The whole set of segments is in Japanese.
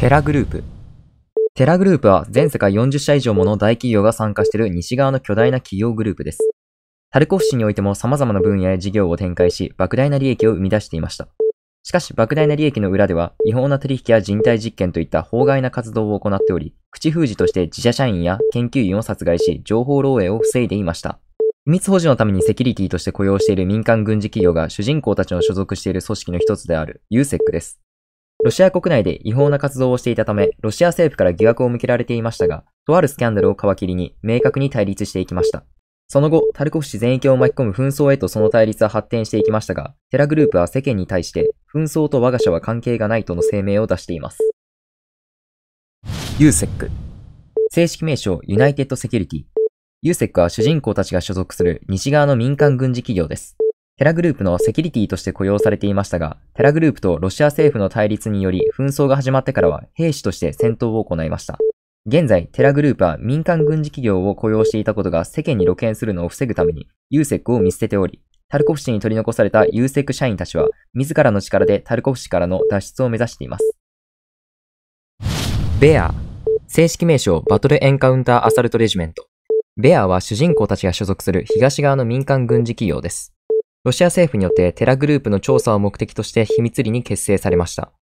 テラグループ。テラグループは全世界40社以上もの大企業が参加している西側の巨大な企業グループです。タルコフ市においても様々な分野や事業を展開し、莫大な利益を生み出していました。しかし、莫大な利益の裏では、違法な取引や人体実験といった法外な活動を行っており、口封じとして自社社員や研究員を殺害し、情報漏洩を防いでいました。秘密保持のためにセキュリティとして雇用している民間軍事企業が主人公たちの所属している組織の一つである USEC です。ロシア国内で違法な活動をしていたため、ロシア政府から疑惑を向けられていましたが、とあるスキャンダルを皮切りに明確に対立していきました。その後、タルコフ氏全域を巻き込む紛争へとその対立は発展していきましたが、テラグループは世間に対して、紛争と我が社は関係がないとの声明を出しています。USEC 正式名称、ユナイテッドセキュリティ。ユーセックは主人公たちが所属する西側の民間軍事企業です。テラグループのセキュリティとして雇用されていましたが、テラグループとロシア政府の対立により紛争が始まってからは兵士として戦闘を行いました。現在、テラグループは民間軍事企業を雇用していたことが世間に露見するのを防ぐために、ユーセックを見捨てており、タルコフ氏に取り残されたユーセック社員たちは、自らの力でタルコフ氏からの脱出を目指しています。ベア。正式名称、バトルエンカウンターアサルトレジメント。ベアは主人公たちが所属する東側の民間軍事企業です。ロシア政府によってテラグループの調査を目的として秘密裏に結成されました。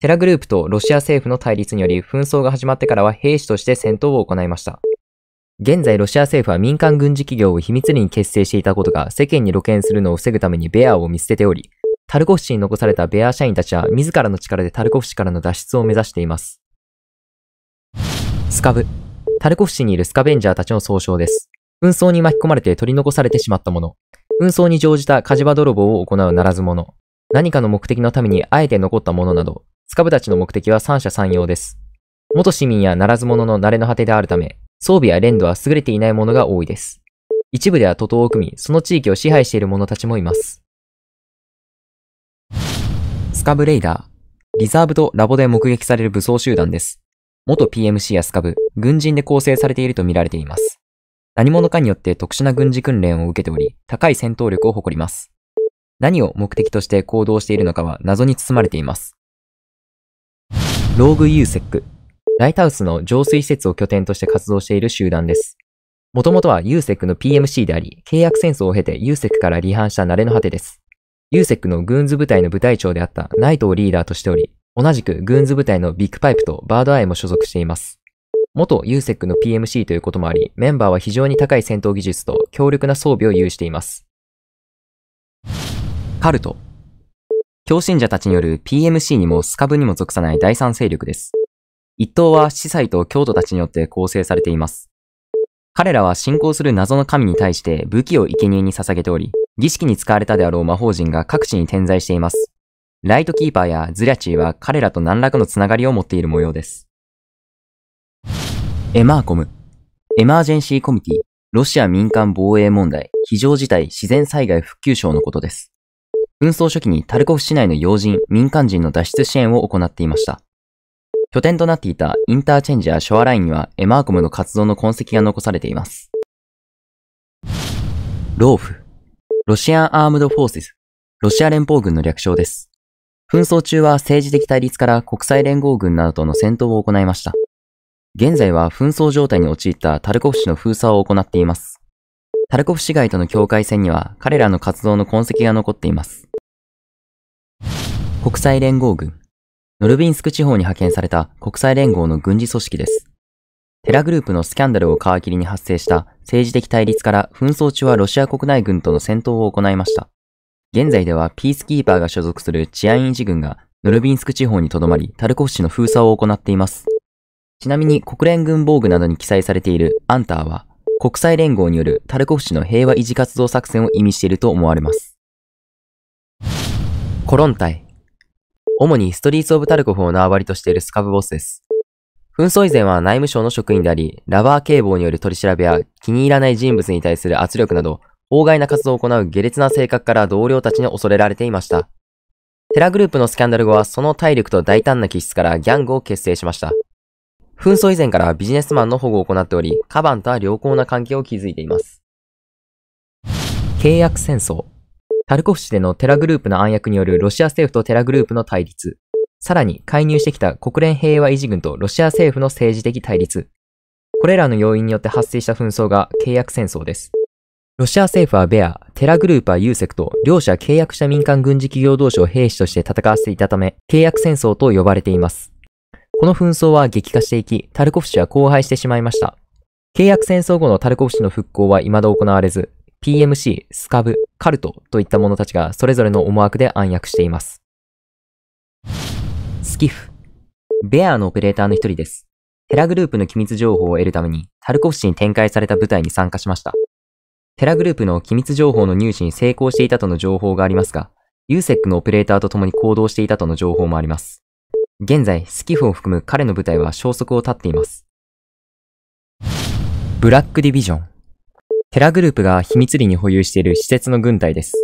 テラグループとロシア政府の対立により紛争が始まってからは兵士として戦闘を行いました。現在ロシア政府は民間軍事企業を秘密裏に結成していたことが世間に露見するのを防ぐためにベアを見捨てており、タルコフ氏に残されたベア社員たちは自らの力でタルコフ氏からの脱出を目指しています。スカブ。タルコフ氏にいるスカベンジャーたちの総称です。紛争に巻き込まれて取り残されてしまったもの。紛争に乗じた火事場泥棒を行うならず者。何かの目的のためにあえて残ったものなど、スカブたちの目的は三者三様です。元市民やならず者の慣れの果てであるため、装備や連度は優れていないものが多いです。一部では徒党を組み、その地域を支配している者たちもいます。スカブレイダー。リザーブとラボで目撃される武装集団です。元 PMC やスカブ、軍人で構成されていると見られています。何者かによって特殊な軍事訓練を受けており、高い戦闘力を誇ります。何を目的として行動しているのかは謎に包まれています。ローグユーセック。ライトハウスの浄水施設を拠点として活動している集団です。もともとはユーセックの PMC であり、契約戦争を経てユーセックから離反した慣れの果てです。ユーセックの軍事部隊の部隊長であったナイトをリーダーとしており、同じく軍事部隊のビッグパイプとバードアイも所属しています。元 USEC の PMC ということもあり、メンバーは非常に高い戦闘技術と強力な装備を有しています。カルト。狂信者たちによる PMC にもスカブにも属さない第三勢力です。一党は司祭と教徒たちによって構成されています。彼らは信仰する謎の神に対して武器を生贄に捧げており、儀式に使われたであろう魔法陣が各地に点在しています。ライトキーパーやズリャチーは彼らと何らかのつながりを持っている模様です。エマーコム。エマージェンシーコミティ、ロシア民間防衛問題、非常事態自然災害復旧省のことです。紛争初期にタルコフ市内の要人、民間人の脱出支援を行っていました。拠点となっていたインターチェンジやショアラインにはエマーコムの活動の痕跡が残されています。ローフ。ロシアンアームドフォーセス。ロシア連邦軍の略称です。紛争中は政治的対立から国際連合軍などとの戦闘を行いました。現在は紛争状態に陥ったタルコフ市の封鎖を行っています。タルコフ市街との境界線には彼らの活動の痕跡が残っています。国際連合軍。ノルビンスク地方に派遣された国際連合の軍事組織です。テラグループのスキャンダルを皮切りに発生した政治的対立から紛争中はロシア国内軍との戦闘を行いました。現在ではピースキーパーが所属する治安維持軍がノルビンスク地方に留まり、タルコフ市の封鎖を行っています。ちなみに国連軍防具などに記載されているアンターは、国際連合によるタルコフ氏の平和維持活動作戦を意味していると思われます。コロン隊。主にストリーツオブ・タルコフを縄張りとしているスカブボスです。紛争以前は内務省の職員であり、ラバー警棒による取り調べや気に入らない人物に対する圧力など、法外な活動を行う下劣な性格から同僚たちに恐れられていました。テラグループのスキャンダル後はその体力と大胆な気質からギャングを結成しました。紛争以前からビジネスマンの保護を行っており、カバンとは良好な関係を築いています。契約戦争。タルコフ市でのテラグループの暗躍によるロシア政府とテラグループの対立。さらに介入してきた国連平和維持軍とロシア政府の政治的対立。これらの要因によって発生した紛争が契約戦争です。ロシア政府はベア、テラグループはユーセクと両者契約した民間軍事企業同士を兵士として戦わせていたため、契約戦争と呼ばれています。この紛争は激化していき、タルコフ氏は荒廃してしまいました。契約戦争後のタルコフ氏の復興は未だ行われず、PMC、スカブ、カルトといった者たちがそれぞれの思惑で暗躍しています。スキフ。ベアのオペレーターの一人です。テラグループの機密情報を得るために、タルコフ氏に展開された部隊に参加しました。テラグループの機密情報の入手に成功していたとの情報がありますが、ユーセックのオペレーターと共に行動していたとの情報もあります。現在、スキフを含む彼の部隊は消息を絶っています。ブラックディビジョン。テラグループが秘密裏に保有している施設の軍隊です。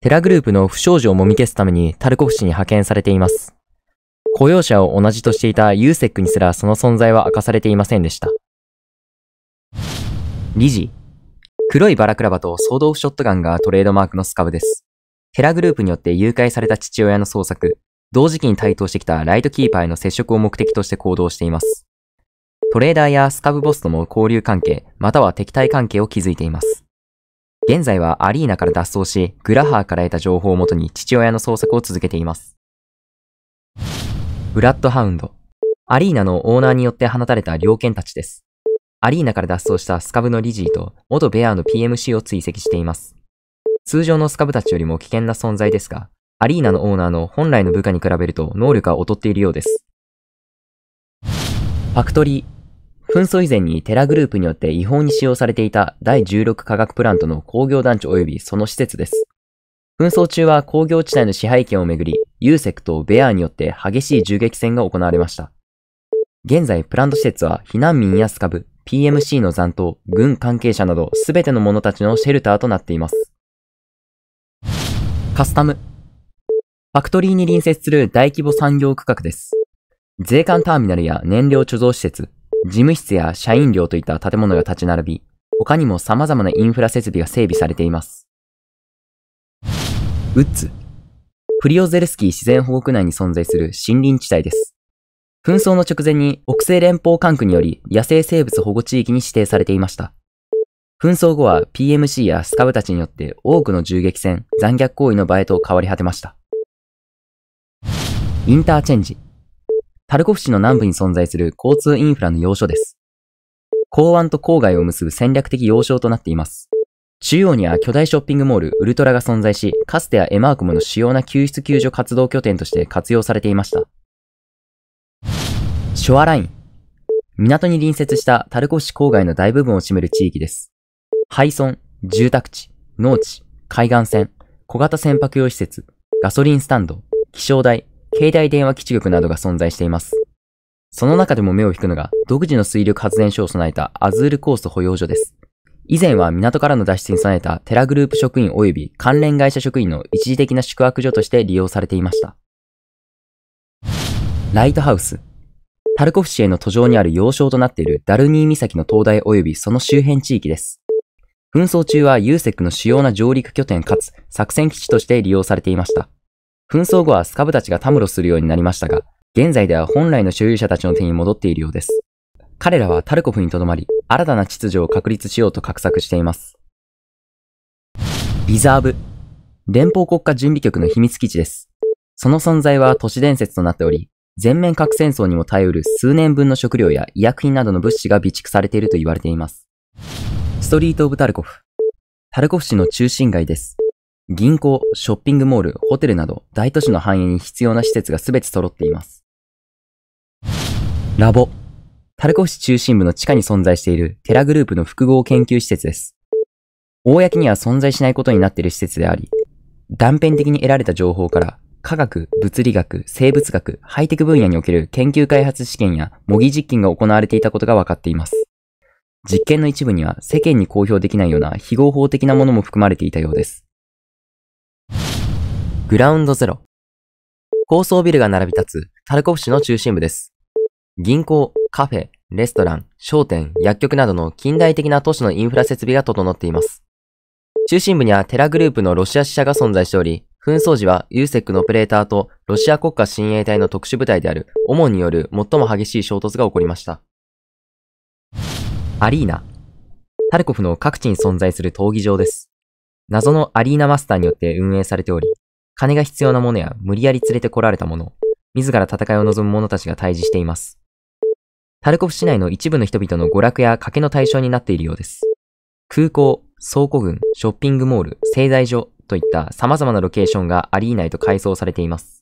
テラグループの不祥事をもみ消すためにタルコフ氏に派遣されています。雇用者を同じとしていたユーセックにすらその存在は明かされていませんでした。理事。黒いバラクラバとソードオフショットガンがトレードマークのスカブです。テラグループによって誘拐された父親の捜索、同時期に台頭してきたライトキーパーへの接触を目的として行動しています。トレーダーやスカブボスとも交流関係、または敵対関係を築いています。現在はアリーナから脱走し、グラハーから得た情報をもとに父親の捜索を続けています。ブラッドハウンド。アリーナのオーナーによって放たれた猟犬たちです。アリーナから脱走したスカブのリジーと元ベアーの PMC を追跡しています。通常のスカブたちよりも危険な存在ですが、アリーナのオーナーの本来の部下に比べると能力は劣っているようです。ファクトリー。紛争以前にテラグループによって違法に使用されていた第16科学プラントの工業団地及びその施設です。紛争中は工業地帯の支配権をめぐり、ユーセクとベアーによって激しい銃撃戦が行われました。現在、プラント施設は避難民やスカブ、PMC の残党、軍関係者など全ての者たちのシェルターとなっています。カスタムファクトリーに隣接する大規模産業区画です。税関ターミナルや燃料貯蔵施設、事務室や社員寮といった建物が立ち並び、他にも様々なインフラ設備が整備されています。ウッズ。プリオゼルスキー自然保護区内に存在する森林地帯です。紛争の直前に北西連邦管区により野生生物保護地域に指定されていました。紛争後は PMC やスカブたちによって多くの銃撃戦、残虐行為の場へと変わり果てました。インターチェンジ。タルコフ市の南部に存在する交通インフラの要所です。港湾と郊外を結ぶ戦略的要衝となっています。中央には巨大ショッピングモールウルトラが存在し、かつてはエマークもの主要な救出救助活動拠点として活用されていました。ショアライン。港に隣接したタルコフ市郊外の大部分を占める地域です。廃村、住宅地、農地、海岸線、小型船舶用施設、ガソリンスタンド、気象台、携帯電話基地局などが存在しています。その中でも目を引くのが、独自の水力発電所を備えたアズールコースト保養所です。以前は港からの脱出に備えたテラグループ職員及び関連会社職員の一時的な宿泊所として利用されていました。ライトハウス。タルコフ市への途上にある要衝となっているダルニー岬の灯台及びその周辺地域です。紛争中はユーセックの主要な上陸拠点かつ作戦基地として利用されていました。紛争後はスカブたちがたむろするようになりましたが、現在では本来の所有者たちの手に戻っているようです。彼らはタルコフにとどまり、新たな秩序を確立しようと画策しています。リザーブ。連邦国家準備局の秘密基地です。その存在は都市伝説となっており、全面核戦争にも耐えうる数年分の食料や医薬品などの物資が備蓄されていると言われています。ストリート・オブ・タルコフ。タルコフ市の中心街です。銀行、ショッピングモール、ホテルなど大都市の繁栄に必要な施設が全て揃っています。ラボ。タルコフ市中心部の地下に存在しているテラグループの複合研究施設です。公には存在しないことになっている施設であり、断片的に得られた情報から科学、物理学、生物学、ハイテク分野における研究開発試験や模擬実験が行われていたことが分かっています。実験の一部には世間に公表できないような非合法的なものも含まれていたようです。グラウンドゼロ。高層ビルが並び立つタルコフ市の中心部です。銀行、カフェ、レストラン、商店、薬局などの近代的な都市のインフラ設備が整っています。中心部にはテラグループのロシア支社が存在しており、紛争時はユーセックのオペレーターとロシア国家親衛隊の特殊部隊であるオモンによる最も激しい衝突が起こりました。アリーナ。タルコフの各地に存在する闘技場です。謎のアリーナマスターによって運営されており、金が必要な者や無理やり連れてこられた者、自ら戦いを望む者たちが対峙しています。タルコフ市内の一部の人々の娯楽や賭けの対象になっているようです。空港、倉庫群、ショッピングモール、製材所といった様々なロケーションがアリーナへと改装されています。